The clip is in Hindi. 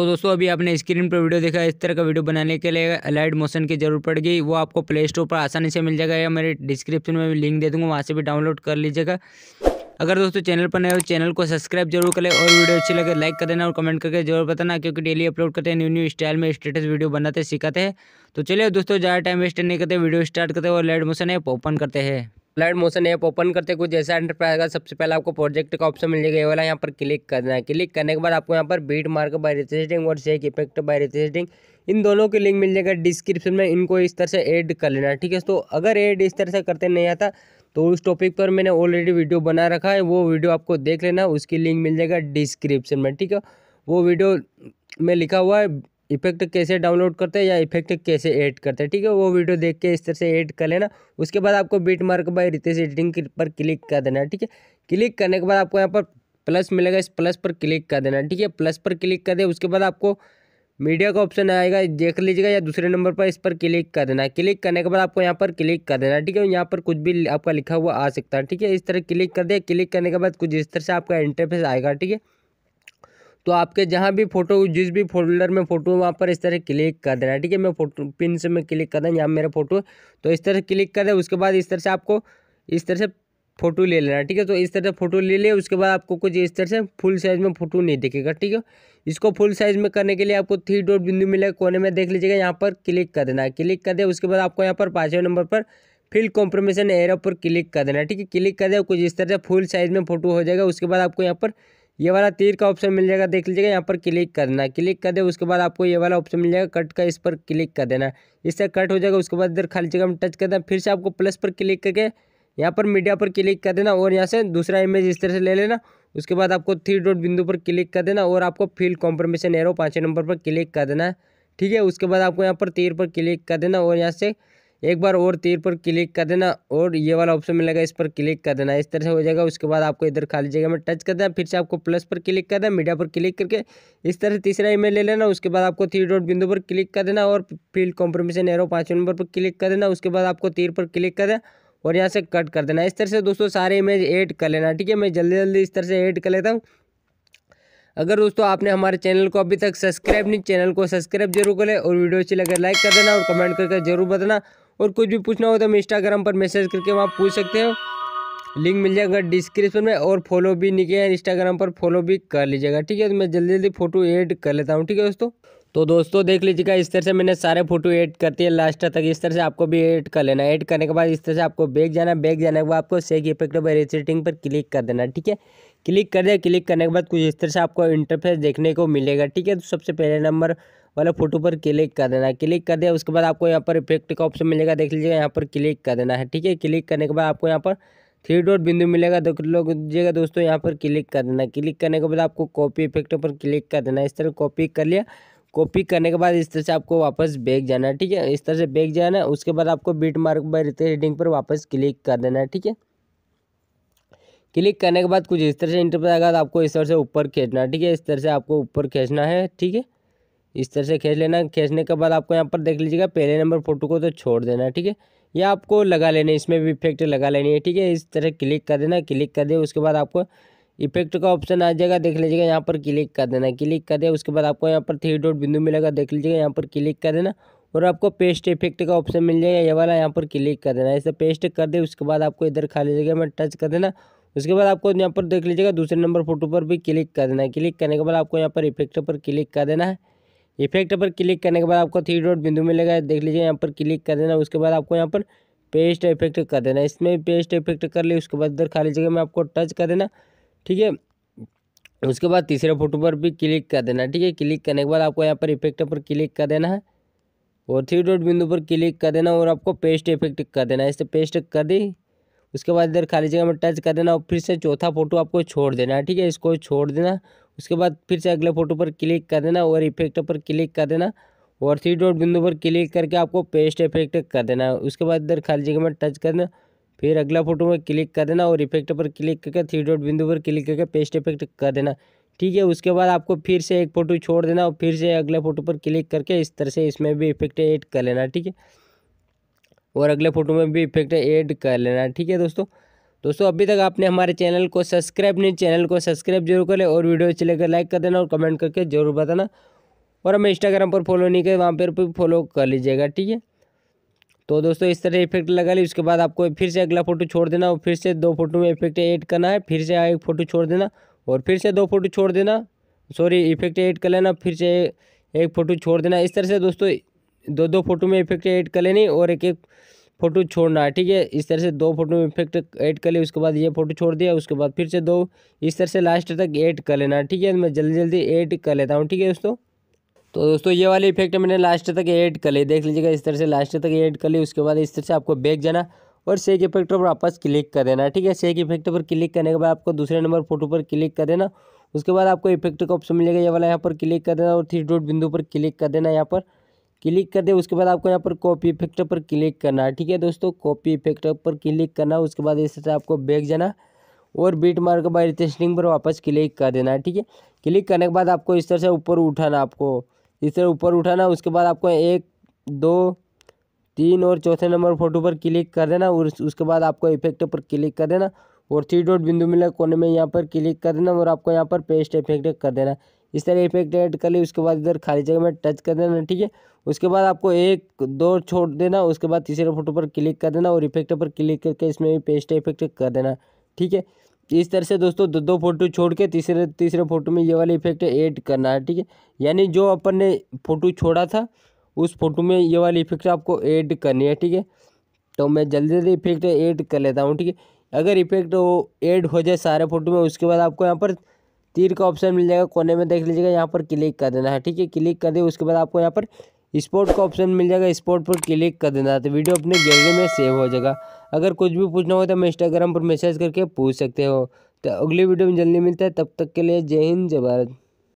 तो दोस्तों अभी आपने स्क्रीन पर वीडियो देखा इस तरह का वीडियो बनाने के लिए अलाइड मोशन की जरूरत पड़ेगी वो आपको प्ले स्टोर पर आसानी से मिल जाएगा या मेरे डिस्क्रिप्शन में लिंक दे दूँगा वहाँ से भी डाउनलोड कर लीजिएगा अगर दोस्तों चैनल पर नए हो चैनल को सब्सक्राइब जरूर करें और वीडियो अच्छी लगे लाइक कर देना और कमेंट करके जरूर बताना क्योंकि डेली अपलोड करते हैं न्यू न्यू स्टाइल में स्टेटस वीडियो बनाते सिखाते हैं तो चलिए दोस्तों ज़्यादा टाइम वेस्ट नहीं करते वीडियो स्टार्ट करते हैं और लाइट मोशन ऐप ओपन करते हैं फ्लड मोशन ऐप ओपन करते कुछ जैसा इंटरप्राइज आएगा सबसे पहले आपको प्रोजेक्ट का ऑप्शन मिल जाएगा ये वाला यहाँ पर क्लिक करना है क्लिक करने के बाद आपको यहाँ पर बीट मार्क बाय रिजिस्टिंग और शेक इफेक्ट बाय रिसेस्टिंग इन दोनों के लिंक मिल जाएगा डिस्क्रिप्शन में इनको इस तरह से ऐड कर लेना ठीक है तो अगर एड इस तरह से करते नहीं आता तो उस टॉपिक पर मैंने ऑलरेडी वीडियो बना रखा है वो वीडियो आपको देख लेना उसकी लिंक मिल जाएगा डिस्क्रिप्शन में ठीक है वो वीडियो में लिखा हुआ है इफेक्ट कैसे डाउनलोड करते हैं या इफेक्ट कैसे ऐड करते हैं ठीक है वो वीडियो देख के इस तरह से ऐड कर लेना उसके बाद आपको beat mark by Ritesh editing पर क्लिक कर देना ठीक है क्लिक करने के बाद आपको यहाँ पर प्लस मिलेगा इस प्लस पर क्लिक कर देना ठीक है प्लस पर क्लिक कर दे उसके बाद आपको मीडिया का ऑप्शन आएगा देख लीजिएगा या दूसरे नंबर पर इस पर क्लिक कर देना क्लिक करने के बाद आपको यहाँ पर क्लिक कर देना ठीक है यहाँ पर कुछ भी आपका लिखा हुआ आ सकता है ठीक है इस तरह क्लिक कर दे क्लिक करने के बाद कुछ इस तरह से आपका इंटरफेस आएगा ठीक है तो आपके जहाँ भी फोटो जिस भी फोल्डर में फोटो वहाँ पर इस तरह क्लिक कर देना ठीक है मैं फोटो पिन से मैं क्लिक कर दें यहाँ मेरा फोटो तो इस तरह क्लिक कर दें उसके बाद इस तरह से आपको इस तरह से फोटो ले लेना ठीक है तो इस तरह से फोटो ले लिया उसके बाद आपको कुछ इस तरह से फुल साइज़ में फोटो नहीं दिखेगा ठीक है इसको फुल साइज़ में करने के लिए आपको थ्री डॉट बिंदु मिलेगा कोने में देख लीजिएगा यहाँ पर क्लिक कर देना है क्लिक कर दे उसके बाद आपको यहाँ पर पाँचवें नंबर पर फिल कॉम्प्रोमेशन एरो पर क्लिक कर देना ठीक है क्लिक कर दे कुछ इस तरह से फुल साइज़ में फोटो हो जाएगा उसके बाद आपको यहाँ पर ये वाला तीर का ऑप्शन मिल जाएगा देख लीजिएगा यहाँ पर क्लिक करना क्लिक कर दे उसके बाद आपको ये वाला ऑप्शन मिल जाएगा कट का इस पर क्लिक कर देना इससे कट हो जाएगा उसके बाद इधर खाली जगह में टच कर देना फिर से आपको प्लस पर क्लिक करके यहाँ पर मीडिया पर क्लिक कर देना और यहाँ से दूसरा इमेज इस तरह से ले लेना उसके बाद आपको थ्री डॉट बिंदु पर क्लिक कर देना और आपको फील्ड कॉम्प्रमेशन एरो पाँचवें नंबर पर क्लिक कर देना ठीक है उसके बाद आपको यहाँ पर तीर पर क्लिक कर देना और यहाँ से एक बार और तीर पर क्लिक कर देना और ये वाला ऑप्शन मिलेगा इस पर क्लिक कर देना इस तरह से हो जाएगा उसके बाद आपको इधर खाली जगह में टच कर देना फिर से आपको प्लस पर क्लिक कर देना मीडिया पर क्लिक करके इस तरह से तीसरा ईमेल ले लेना उसके बाद आपको थ्री डॉट बिंदु पर क्लिक कर देना और फील्ड कॉम्प्रोमेशन एरो पाँचवें नंबर पर क्लिक कर देना उसके बाद आपको तीर पर क्लिक कर देना और यहाँ से कट कर देना इस तरह से दोस्तों सारे इमेज ऐड कर लेना ठीक है मैं जल्दी जल्दी इस तरह से ऐड कर लेता हूँ अगर दोस्तों आपने हमारे चैनल को अभी तक सब्सक्राइब नहीं चैनल को सब्सक्राइब जरूर करें और वीडियो अच्छी लगे तो लाइक कर देना और कमेंट करके जरूर बताना और कुछ भी पूछना हो तो हम इंस्टाग्राम पर मैसेज करके वहाँ पूछ सकते हो लिंक मिल जाएगा डिस्क्रिप्शन में और फॉलो भी नहीं किया इंस्टाग्राम पर फॉलो भी कर लीजिएगा ठीक है तो मैं जल्दी जल्दी फोटो ऐड कर लेता हूँ ठीक है दोस्तों तो दोस्तों देख लीजिएगा इस तरह से मैंने सारे फोटो ऐड करती है लास्ट तक इस तरह से आपको भी ऐड कर लेना ऐड करने के बाद इस तरह से आपको बैग जाना बैग जाने के बाद आपको सेक इफेक्ट ऑफ रेसिटिंग पर क्लिक कर देना ठीक है क्लिक कर दे क्लिक करने के बाद कुछ इस तरह से आपको इंटरफेस देखने को मिलेगा ठीक है तो सबसे पहले नंबर वाला फोटो पर क्लिक कर देना है क्लिक कर दिया उसके बाद आपको यहाँ पर इफेक्ट का ऑप्शन मिलेगा देख लीजिएगा यहाँ पर क्लिक कर देना है ठीक है क्लिक करने के बाद आपको यहाँ पर थ्री डॉट बिंदु मिलेगा देख लीजिएगा दोस्तों यहाँ पर क्लिक कर देना क्लिक करने के बाद आपको कॉपी इफेक्ट पर क्लिक कर देना इस तरह कॉपी कर लिया कॉपी करने के बाद इस तरह से आपको वापस बैग जाना है ठीक है इस तरह से बैग जाना है उसके बाद आपको बीट मार्क बाय रीडिंग पर वापस क्लिक कर देना है ठीक है क्लिक करने के बाद कुछ इस तरह से इंटरप्रेस आएगा तो आपको इस तरह से ऊपर खींचना है ठीक है इस तरह से आपको ऊपर खींचना है ठीक है इस तरह से खींच लेना खींचने के बाद आपको यहाँ पर देख लीजिएगा पहले नंबर फोटो को तो छोड़ देना ठीक है या आपको लगा लेना इसमें भी इफेक्ट लगा लेनी है ठीक है इस तरह क्लिक कर देना क्लिक कर दे उसके बाद आपको इफेक्ट का ऑप्शन आ जाएगा देख लीजिएगा यहाँ पर क्लिक कर देना क्लिक कर दे उसके बाद आपको यहाँ पर थ्री डॉट बिंदु मिलेगा देख लीजिएगा यहाँ पर क्लिक कर देना और आपको पेस्ट इफेक्ट का ऑप्शन मिल जाएगा ये वाला यहाँ पर क्लिक कर देना ऐसे पेस्ट कर दे उसके बाद आपको इधर खाली जगह में टच कर देना उसके बाद आपको यहाँ पर देख लीजिएगा दूसरे नंबर फोटो पर भी क्लिक कर देना क्लिक करने के बाद आपको यहाँ पर इफेक्ट पर क्लिक कर देना है इफेक्ट पर क्लिक करने के बाद आपको थ्री डॉट बिंदु मिलेगा देख लीजिए यहाँ पर क्लिक कर देना उसके बाद आपको यहाँ पर पेस्ट इफेक्ट कर देना इसमें पेस्ट इफेक्ट कर ली उसके बाद इधर खाली जगह में आपको टच कर देना ठीक है उसके बाद तीसरे फोटो पर भी क्लिक कर देना ठीक है क्लिक करने के बाद आपको यहाँ पर इफेक्ट पर क्लिक कर देना है और थ्री डॉट बिंदु पर क्लिक कर देना और आपको पेस्ट इफेक्ट कर देना इससे पेस्ट कर दी उसके बाद इधर खाली जगह में टच कर देना और फिर से चौथा फोटो आपको छोड़ देना ठीक है इसको छोड़ देना उसके बाद फिर से अगले फ़ोटो पर क्लिक कर देना और इफेक्ट पर क्लिक कर देना और थ्री डॉट बिंदु पर क्लिक करके आपको पेस्ट इफेक्ट कर देना है उसके बाद इधर खाली जगह में टच कर देना फिर अगला फ़ोटो में क्लिक कर देना और इफेक्ट पर क्लिक करके थ्री डॉट बिंदु पर क्लिक करके पेस्ट इफेक्ट कर देना ठीक है उसके बाद आपको फिर से एक फ़ोटो छोड़ देना और फिर से अगले फ़ोटो पर क्लिक करके इस तरह से इसमें भी इफेक्ट ऐड कर लेना ठीक है और अगले फ़ोटो में भी इफेक्ट ऐड कर लेना ठीक है दोस्तों दोस्तों अभी तक आपने हमारे चैनल को सब्सक्राइब नहीं चैनल को सब्सक्राइब जरूर करें और वीडियो अच्छी लगे लाइक कर देना और कमेंट करके जरूर बताना और हमें इंस्टाग्राम पर फॉलो नहीं करें वहाँ पर भी फॉलो कर लीजिएगा ठीक है तो दोस्तों इस तरह इफेक्ट लगा ली उसके बाद आपको फिर से अगला फोटो छोड़ देना और फिर से दो फोटो में इफेक्ट ऐड करना है फिर से एक फ़ोटो छोड़ देना और फिर से दो फोटो छोड़ देना सॉरी इफेक्ट ऐड कर लेना फिर से एक फ़ोटो छोड़ देना इस तरह से दोस्तों दो दो फोटो में इफेक्ट ऐड कर लेनी और एक एक फ़ोटो छोड़ना है ठीक है इस तरह से दो फोटो में इफेक्ट ऐड कर लिया उसके बाद ये फोटो छोड़ दिया उसके बाद फिर से दो इस तरह से लास्ट तक ऐड कर लेना ठीक है मैं जल्दी जल्दी ऐड कर लेता हूँ ठीक है दोस्तों तो दोस्तों ये वाले इफेक्ट मैंने लास्ट तक ऐड कर ली देख लीजिएगा इस तरह से लास्ट तक ऐड कर ली उसके बाद इस तरह से आपको बैग जाना और सेक इफेक्ट पर वापस क्लिक कर देना ठीक है सेक इफेक्ट पर क्लिक करने के बाद आपको दूसरे नंबर फोटो पर क्लिक कर देना उसके बाद आपको इफेक्ट का ऑप्शन मिलेगा ये वाला यहाँ पर क्लिक कर देना और थ्री डॉट बिंदु पर क्लिक कर देना यहाँ पर क्लिक कर दे उसके बाद आपको यहाँ पर कॉपी इफेक्ट पर क्लिक करना है ठीक है दोस्तों कॉपी इफेक्ट पर क्लिक करना उसके बाद इस तरह आपको बैग जाना और बीट मार्क बाय टेस्टिंग पर वापस क्लिक कर देना है ठीक है क्लिक करने के बाद आपको इस तरह से ऊपर उठाना आपको इस तरह ऊपर उठाना उसके बाद आपको एक दो तीन और चौथे नंबर फोटो पर क्लिक कर देना और उसके बाद आपको इफेक्ट पर क्लिक कर देना और थ्री डॉट बिंदु मिले कोने में यहाँ पर क्लिक कर देना और आपको यहाँ पर पेस्ट इफेक्ट कर देना इस तरह इफेक्ट ऐड कर ली उसके बाद इधर खाली जगह में टच कर देना ठीक है उसके बाद आपको एक दो छोड़ देना उसके बाद तीसरे फोटो पर क्लिक कर देना और इफेक्ट पर क्लिक करके इसमें भी पेस्ट इफेक्ट कर देना ठीक है इस तरह से दोस्तों दो दो फोटो छोड़ के तीसरे तीसरे फोटो में ये वाला इफेक्ट ऐड करना है ठीक है यानी जो अपन ने फोटो छोड़ा था उस फोटो में ये वाली इफेक्ट आपको ऐड करनी है ठीक है तो मैं जल्दी जल्दी इफेक्ट ऐड कर लेता हूँ ठीक है अगर इफेक्ट वो ऐड हो जाए सारे फोटो में उसके बाद आपको यहाँ पर तीर का ऑप्शन मिल जाएगा कोने में देख लीजिएगा यहाँ पर क्लिक कर देना है ठीक है क्लिक कर दे उसके बाद आपको यहाँ पर स्पोर्ट का ऑप्शन मिल जाएगा स्पोर्ट पर क्लिक कर देना है तो वीडियो अपने गैलरी में सेव हो जाएगा अगर कुछ भी पूछना हो तो हम इंस्टाग्राम पर मैसेज करके पूछ सकते हो तो अगली वीडियो में जल्दी मिलता है तब तक के लिए जय हिंद जय भारत